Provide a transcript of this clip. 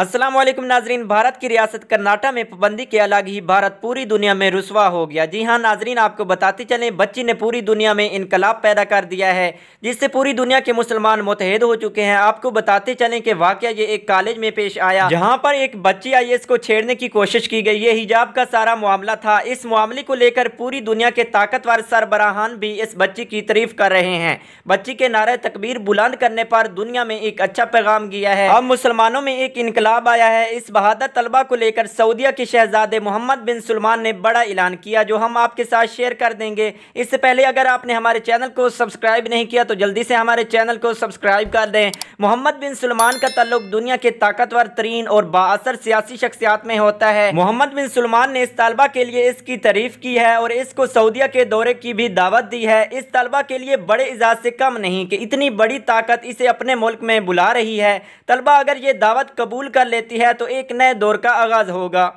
असलम नाजरीन भारत की रियासत कर्नाटा में पाबंदी के अलग ही भारत पूरी दुनिया में रुसवा हो गया जी हाँ नाजरीन आपको बताते चलें बच्ची ने पूरी दुनिया में इनकलाब पैदा कर दिया है जिससे पूरी दुनिया के मुसलमान मुतहद हो चुके हैं आपको बताते चलें कि वाक़ ये एक कॉलेज में पेश आया जहाँ पर एक बच्ची आई को छेड़ने की कोशिश की गई ये हिजाब का सारा मामला था इस मामले को लेकर पूरी दुनिया के ताकतवर सरबराहान भी इस बच्ची की तारीफ कर रहे हैं बच्ची के नारे तकबीर बुलंद करने पर दुनिया में एक अच्छा पैगाम गया है अब मुसलमानों में एक इनकलाब आया है इस बहादुर तलबा को लेकर सऊदीया के शहजादे मोहम्मद बिन सलमान ने बड़ा ऐलान किया जो हम आपके साथ शेयर कर देंगे इससे पहले अगर आपने हमारे चैनल को सब्सक्राइब नहीं किया तो जल्दी से हमारे चैनल को सब्सक्राइब कर दें मोहम्मद बिन सलमान का तल्लुक दुनिया के ताकतवर तरीन और बासर सियासी शख्सियात में होता है मोहम्मद बिन सलमान ने इस तलबा के लिए इसकी तारीफ की है और इसको सऊदीया के दौरे की भी दावत दी है इस तलबा के लिए बड़े इजाज से कम नहीं की इतनी बड़ी ताकत इसे अपने मुल्क में बुला रही है तलबा अगर ये दावत कबूल कर लेती है तो एक नए दौर का आगाज़ होगा